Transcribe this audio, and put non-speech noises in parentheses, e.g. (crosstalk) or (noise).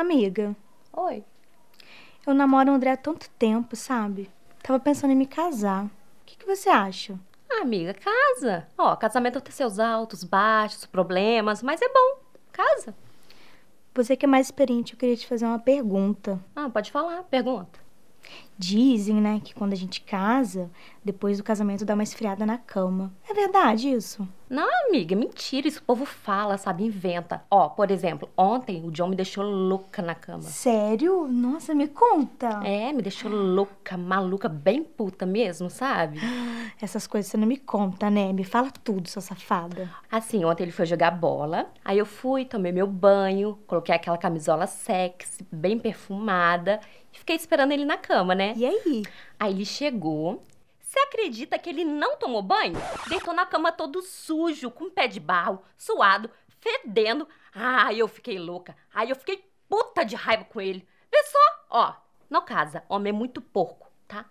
Amiga. Oi. Eu namoro o André há tanto tempo, sabe? Tava pensando em me casar. O que, que você acha? Ah, amiga, casa. Ó, casamento tem seus altos, baixos, problemas, mas é bom. Casa. Você que é mais experiente, eu queria te fazer uma pergunta. Ah, pode falar, pergunta. Dizem, né, que quando a gente casa, depois do casamento dá uma esfriada na cama. É verdade isso? Não, amiga, é mentira. Isso o povo fala, sabe? Inventa. Ó, por exemplo, ontem o John me deixou louca na cama. Sério? Nossa, me conta. É, me deixou louca, maluca, bem puta mesmo, sabe? (gasps) Essas coisas você não me conta, né? Me fala tudo, sua safada. Assim, ontem ele foi jogar bola. Aí eu fui, tomei meu banho, coloquei aquela camisola sexy, bem perfumada. E fiquei esperando ele na cama, né? Né? E aí? Aí ele chegou. Você acredita que ele não tomou banho? Deitou na cama todo sujo, com pé de barro, suado, fedendo. Ai, eu fiquei louca. Ai, eu fiquei puta de raiva com ele. Vê só, ó, no casa, homem é muito porco, tá?